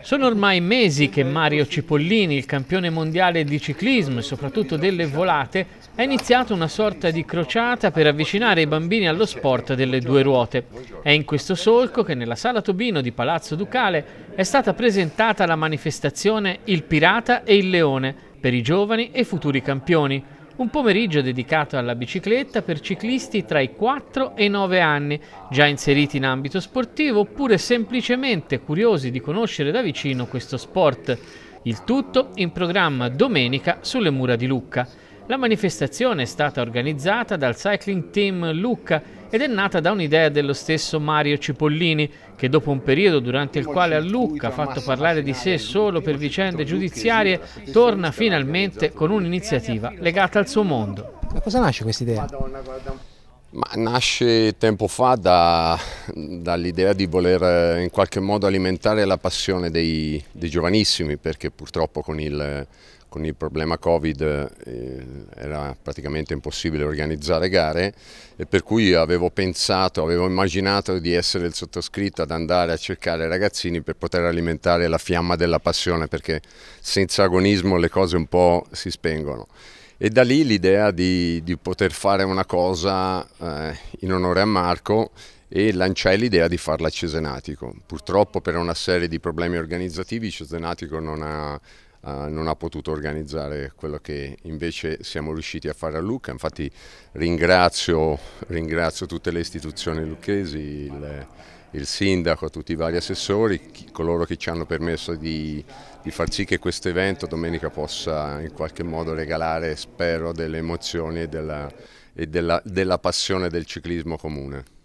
Sono ormai mesi che Mario Cipollini, il campione mondiale di ciclismo e soprattutto delle volate, ha iniziato una sorta di crociata per avvicinare i bambini allo sport delle due ruote. È in questo solco che nella sala Tobino di Palazzo Ducale è stata presentata la manifestazione Il Pirata e il Leone per i giovani e futuri campioni. Un pomeriggio dedicato alla bicicletta per ciclisti tra i 4 e i 9 anni, già inseriti in ambito sportivo oppure semplicemente curiosi di conoscere da vicino questo sport. Il tutto in programma domenica sulle mura di Lucca. La manifestazione è stata organizzata dal Cycling Team Lucca ed è nata da un'idea dello stesso Mario Cipollini che dopo un periodo durante il quale a Lucca ha fatto parlare di sé solo per vicende giudiziarie torna finalmente con un'iniziativa legata al suo mondo. Da cosa nasce questa idea? Ma nasce tempo fa da, dall'idea di voler eh, in qualche modo alimentare la passione dei, dei giovanissimi perché purtroppo con il con il problema Covid eh, era praticamente impossibile organizzare gare e per cui avevo pensato, avevo immaginato di essere il sottoscritto ad andare a cercare ragazzini per poter alimentare la fiamma della passione perché senza agonismo le cose un po' si spengono. E da lì l'idea di, di, poter fare una cosa eh, in onore a Marco e lanciai l'idea di farla a Cesenatico. Purtroppo per una serie di problemi organizzativi Cesenatico non ha eh, non ha potuto organizzare quello che invece siamo riusciti a fare a Lucca. Infatti ringrazio, ringrazio tutte le istituzioni lucchesi, il, il, sindaco, tutti i vari assessori, chi, coloro che ci hanno permesso di, di far sì che questo evento domenica possa in qualche modo regalare, spero, delle emozioni e della, e della, della passione del ciclismo comune.